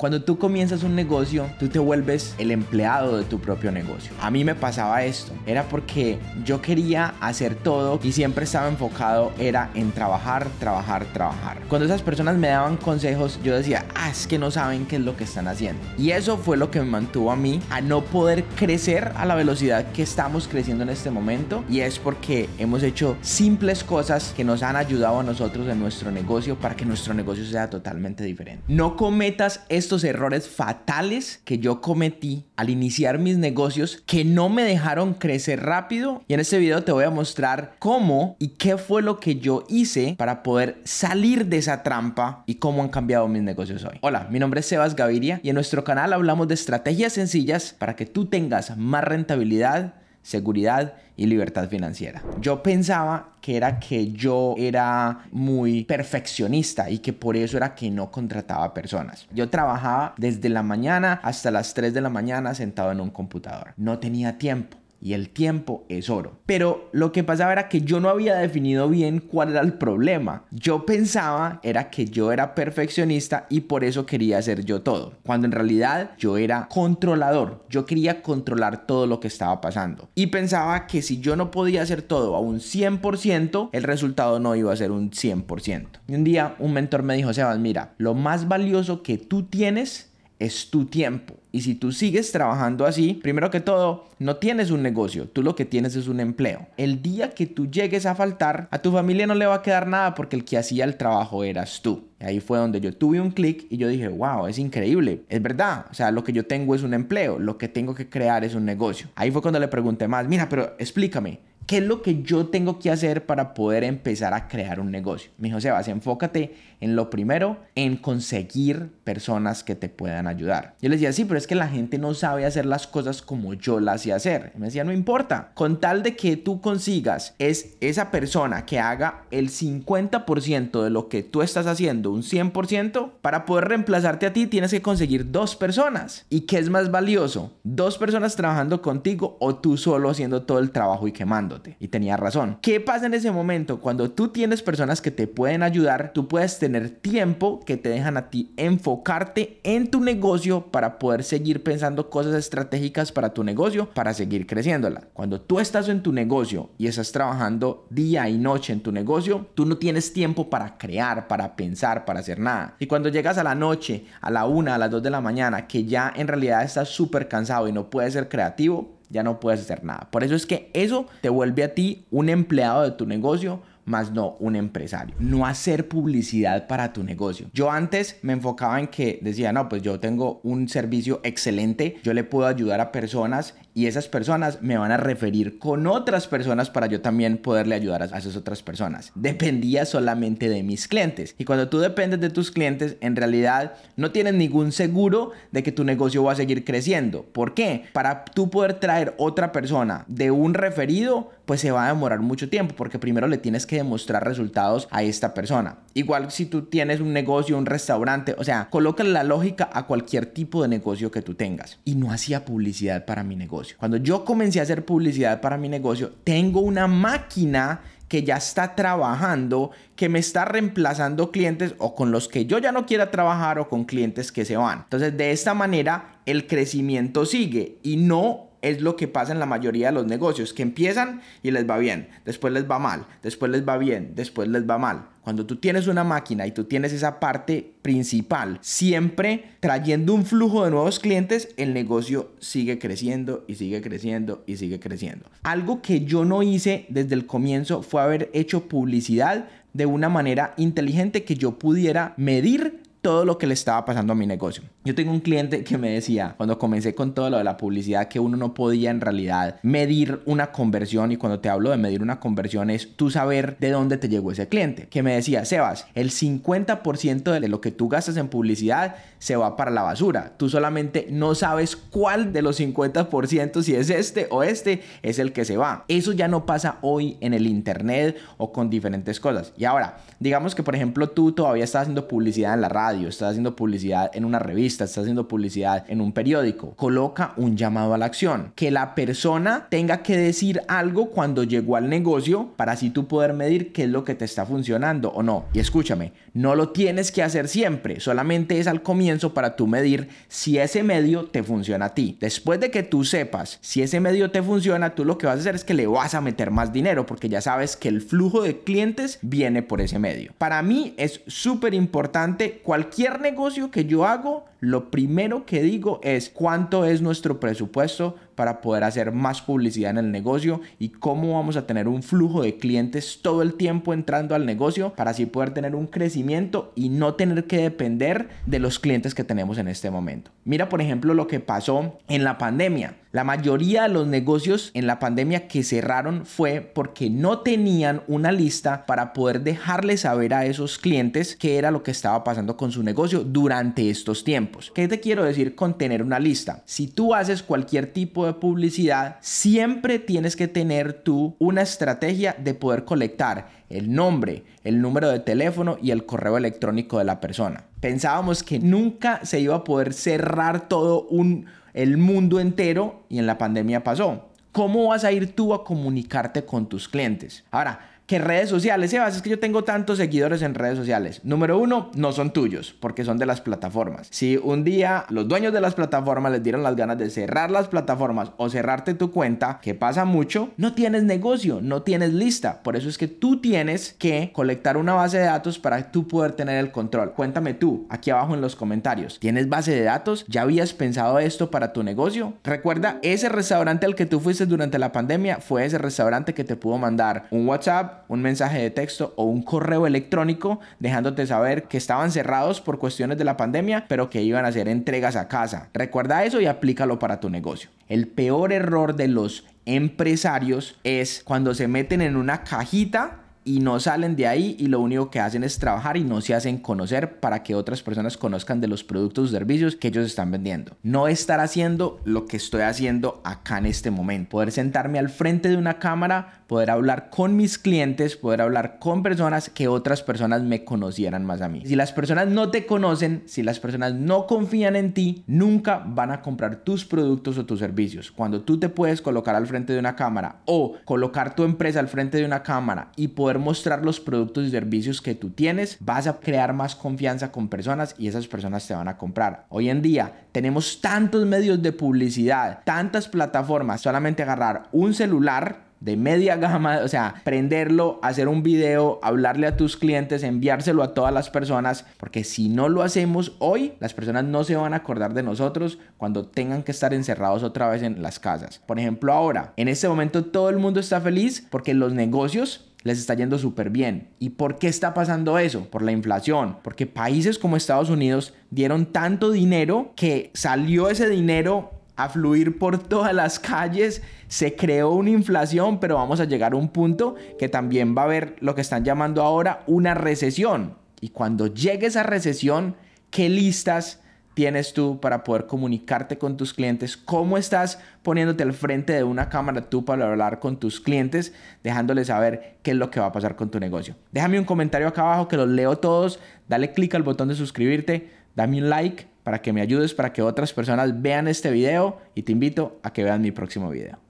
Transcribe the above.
Cuando tú comienzas un negocio, tú te vuelves el empleado de tu propio negocio. A mí me pasaba esto. Era porque yo quería hacer todo y siempre estaba enfocado era en trabajar, trabajar, trabajar. Cuando esas personas me daban consejos, yo decía, ah, es que no saben qué es lo que están haciendo. Y eso fue lo que me mantuvo a mí a no poder crecer a la velocidad que estamos creciendo en este momento. Y es porque hemos hecho simples cosas que nos han ayudado a nosotros en nuestro negocio para que nuestro negocio sea totalmente diferente. No cometas esto estos errores fatales que yo cometí al iniciar mis negocios que no me dejaron crecer rápido. Y en este video te voy a mostrar cómo y qué fue lo que yo hice para poder salir de esa trampa y cómo han cambiado mis negocios hoy. Hola, mi nombre es Sebas Gaviria y en nuestro canal hablamos de estrategias sencillas para que tú tengas más rentabilidad seguridad y libertad financiera. Yo pensaba que era que yo era muy perfeccionista y que por eso era que no contrataba personas. Yo trabajaba desde la mañana hasta las 3 de la mañana sentado en un computador. No tenía tiempo y el tiempo es oro. Pero lo que pasaba era que yo no había definido bien cuál era el problema. Yo pensaba era que yo era perfeccionista y por eso quería hacer yo todo, cuando en realidad yo era controlador. Yo quería controlar todo lo que estaba pasando. Y pensaba que si yo no podía hacer todo a un 100%, el resultado no iba a ser un 100%. Y un día un mentor me dijo, Sebas, mira, lo más valioso que tú tienes es tu tiempo. Y si tú sigues trabajando así, primero que todo, no tienes un negocio, tú lo que tienes es un empleo. El día que tú llegues a faltar, a tu familia no le va a quedar nada porque el que hacía el trabajo eras tú. Y ahí fue donde yo tuve un clic y yo dije, wow, es increíble, es verdad. O sea, lo que yo tengo es un empleo, lo que tengo que crear es un negocio. Ahí fue cuando le pregunté más, mira, pero explícame, ¿qué es lo que yo tengo que hacer para poder empezar a crear un negocio? Me dijo, Sebas, enfócate en lo primero, en conseguir personas que te puedan ayudar. Yo le decía, sí, pero es que la gente no sabe hacer las cosas como yo las sé hacer. me decía, no importa, con tal de que tú consigas es esa persona que haga el 50% de lo que tú estás haciendo, un 100%, para poder reemplazarte a ti tienes que conseguir dos personas. ¿Y qué es más valioso? ¿Dos personas trabajando contigo o tú solo haciendo todo el trabajo y quemando? Y tenía razón. ¿Qué pasa en ese momento? Cuando tú tienes personas que te pueden ayudar, tú puedes tener tiempo que te dejan a ti enfocarte en tu negocio para poder seguir pensando cosas estratégicas para tu negocio, para seguir creciéndola. Cuando tú estás en tu negocio y estás trabajando día y noche en tu negocio, tú no tienes tiempo para crear, para pensar, para hacer nada. Y cuando llegas a la noche, a la una, a las dos de la mañana, que ya en realidad estás súper cansado y no puedes ser creativo, ya no puedes hacer nada. Por eso es que eso te vuelve a ti un empleado de tu negocio más no un empresario. No hacer publicidad para tu negocio. Yo antes me enfocaba en que decía, no, pues yo tengo un servicio excelente, yo le puedo ayudar a personas y esas personas me van a referir con otras personas para yo también poderle ayudar a esas otras personas. Dependía solamente de mis clientes. Y cuando tú dependes de tus clientes, en realidad no tienes ningún seguro de que tu negocio va a seguir creciendo. ¿Por qué? Para tú poder traer otra persona de un referido, pues se va a demorar mucho tiempo porque primero le tienes que demostrar resultados a esta persona. Igual si tú tienes un negocio, un restaurante, o sea, coloca la lógica a cualquier tipo de negocio que tú tengas. Y no hacía publicidad para mi negocio. Cuando yo comencé a hacer publicidad para mi negocio, tengo una máquina que ya está trabajando, que me está reemplazando clientes o con los que yo ya no quiera trabajar o con clientes que se van. Entonces, de esta manera, el crecimiento sigue y no es lo que pasa en la mayoría de los negocios, que empiezan y les va bien, después les va mal, después les va bien, después les va mal. Cuando tú tienes una máquina y tú tienes esa parte principal, siempre trayendo un flujo de nuevos clientes, el negocio sigue creciendo y sigue creciendo y sigue creciendo. Algo que yo no hice desde el comienzo fue haber hecho publicidad de una manera inteligente que yo pudiera medir todo lo que le estaba pasando a mi negocio. Yo tengo un cliente que me decía, cuando comencé con todo lo de la publicidad, que uno no podía en realidad medir una conversión. Y cuando te hablo de medir una conversión es tú saber de dónde te llegó ese cliente. Que me decía, Sebas, el 50% de lo que tú gastas en publicidad se va para la basura. Tú solamente no sabes cuál de los 50%, si es este o este, es el que se va. Eso ya no pasa hoy en el Internet o con diferentes cosas. Y ahora, digamos que por ejemplo tú todavía estás haciendo publicidad en la radio, estás haciendo publicidad en una revista está haciendo publicidad en un periódico. Coloca un llamado a la acción. Que la persona tenga que decir algo cuando llegó al negocio para así tú poder medir qué es lo que te está funcionando o no. Y escúchame, no lo tienes que hacer siempre, solamente es al comienzo para tú medir si ese medio te funciona a ti. Después de que tú sepas si ese medio te funciona, tú lo que vas a hacer es que le vas a meter más dinero porque ya sabes que el flujo de clientes viene por ese medio. Para mí es súper importante cualquier negocio que yo hago lo primero que digo es cuánto es nuestro presupuesto para poder hacer más publicidad en el negocio y cómo vamos a tener un flujo de clientes todo el tiempo entrando al negocio para así poder tener un crecimiento y no tener que depender de los clientes que tenemos en este momento. Mira, por ejemplo, lo que pasó en la pandemia. La mayoría de los negocios en la pandemia que cerraron fue porque no tenían una lista para poder dejarle saber a esos clientes qué era lo que estaba pasando con su negocio durante estos tiempos. ¿Qué te quiero decir con tener una lista? Si tú haces cualquier tipo de publicidad, siempre tienes que tener tú una estrategia de poder colectar el nombre, el número de teléfono y el correo electrónico de la persona. Pensábamos que nunca se iba a poder cerrar todo un, el mundo entero y en la pandemia pasó. ¿Cómo vas a ir tú a comunicarte con tus clientes? Ahora, que redes sociales, Sebas, es que yo tengo tantos seguidores en redes sociales. Número uno, no son tuyos, porque son de las plataformas. Si un día los dueños de las plataformas les dieron las ganas de cerrar las plataformas o cerrarte tu cuenta, que pasa mucho, no tienes negocio, no tienes lista. Por eso es que tú tienes que colectar una base de datos para tú poder tener el control. Cuéntame tú, aquí abajo en los comentarios, ¿tienes base de datos? ¿Ya habías pensado esto para tu negocio? Recuerda, ese restaurante al que tú fuiste durante la pandemia fue ese restaurante que te pudo mandar un WhatsApp un mensaje de texto o un correo electrónico dejándote saber que estaban cerrados por cuestiones de la pandemia, pero que iban a hacer entregas a casa. Recuerda eso y aplícalo para tu negocio. El peor error de los empresarios es cuando se meten en una cajita y no salen de ahí y lo único que hacen es trabajar y no se hacen conocer para que otras personas conozcan de los productos o servicios que ellos están vendiendo. No estar haciendo lo que estoy haciendo acá en este momento. Poder sentarme al frente de una cámara, poder hablar con mis clientes, poder hablar con personas que otras personas me conocieran más a mí. Si las personas no te conocen, si las personas no confían en ti, nunca van a comprar tus productos o tus servicios. Cuando tú te puedes colocar al frente de una cámara o colocar tu empresa al frente de una cámara y poder mostrar los productos y servicios que tú tienes, vas a crear más confianza con personas y esas personas te van a comprar. Hoy en día tenemos tantos medios de publicidad, tantas plataformas, solamente agarrar un celular de media gama, o sea, prenderlo, hacer un video, hablarle a tus clientes, enviárselo a todas las personas, porque si no lo hacemos hoy, las personas no se van a acordar de nosotros cuando tengan que estar encerrados otra vez en las casas. Por ejemplo, ahora, en este momento todo el mundo está feliz porque los negocios les está yendo súper bien. ¿Y por qué está pasando eso? Por la inflación. Porque países como Estados Unidos dieron tanto dinero que salió ese dinero a fluir por todas las calles, se creó una inflación, pero vamos a llegar a un punto que también va a haber lo que están llamando ahora una recesión. Y cuando llegue esa recesión, ¿qué listas tienes tú para poder comunicarte con tus clientes, cómo estás poniéndote al frente de una cámara tú para hablar con tus clientes, dejándoles saber qué es lo que va a pasar con tu negocio. Déjame un comentario acá abajo que los leo todos, dale clic al botón de suscribirte, dame un like para que me ayudes, para que otras personas vean este video y te invito a que vean mi próximo video.